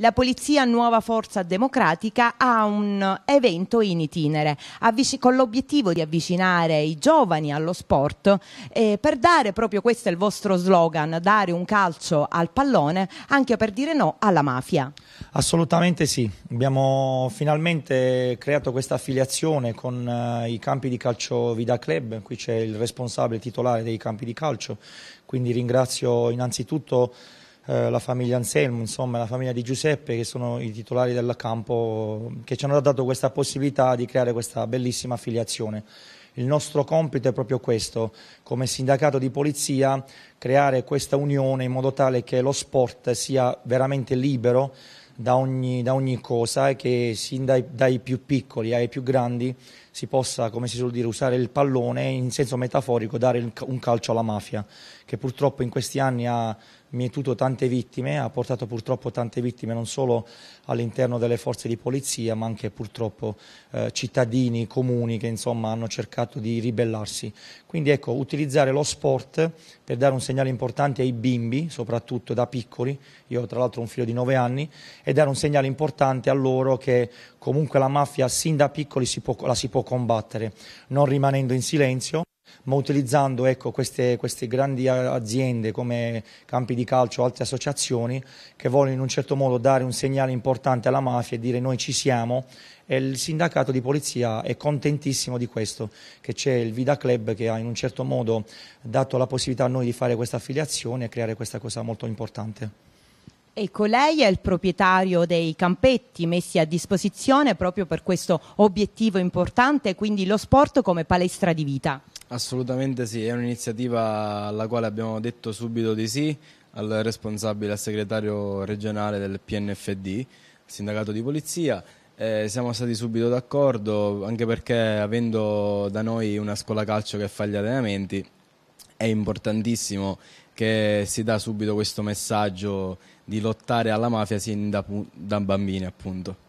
La polizia Nuova Forza Democratica ha un evento in itinere con l'obiettivo di avvicinare i giovani allo sport eh, per dare, proprio questo è il vostro slogan, dare un calcio al pallone anche per dire no alla mafia. Assolutamente sì, abbiamo finalmente creato questa affiliazione con eh, i campi di calcio Vida Club, qui c'è il responsabile titolare dei campi di calcio, quindi ringrazio innanzitutto eh, la famiglia Anselmo, insomma, la famiglia di Giuseppe che sono i titolari del campo che ci hanno dato questa possibilità di creare questa bellissima affiliazione. Il nostro compito è proprio questo, come sindacato di polizia, creare questa unione in modo tale che lo sport sia veramente libero da ogni, da ogni cosa e che sin dai, dai più piccoli ai più grandi si possa, come si suol dire, usare il pallone e in senso metaforico dare un calcio alla mafia, che purtroppo in questi anni ha mietuto tante vittime, ha portato purtroppo tante vittime non solo all'interno delle forze di polizia, ma anche purtroppo eh, cittadini, comuni che insomma hanno cercato fatto di ribellarsi. Quindi ecco, utilizzare lo sport per dare un segnale importante ai bimbi, soprattutto da piccoli, io tra l'altro ho un figlio di 9 anni, e dare un segnale importante a loro che comunque la mafia sin da piccoli si può, la si può combattere, non rimanendo in silenzio ma utilizzando ecco, queste, queste, grandi aziende come campi di calcio o altre associazioni che vogliono in un certo modo dare un segnale importante alla mafia e dire noi ci siamo e il sindacato di polizia è contentissimo di questo, che c'è il Vida Club che ha in un certo modo dato la possibilità a noi di fare questa affiliazione e creare questa cosa molto importante. Ecco, lei è il proprietario dei campetti messi a disposizione proprio per questo obiettivo importante, quindi lo sport come palestra di vita. Assolutamente sì, è un'iniziativa alla quale abbiamo detto subito di sì al responsabile, al segretario regionale del PNFD, sindacato di polizia. Eh, siamo stati subito d'accordo anche perché avendo da noi una scuola calcio che fa gli allenamenti è importantissimo che si dà subito questo messaggio di lottare alla mafia sin da, da bambini appunto.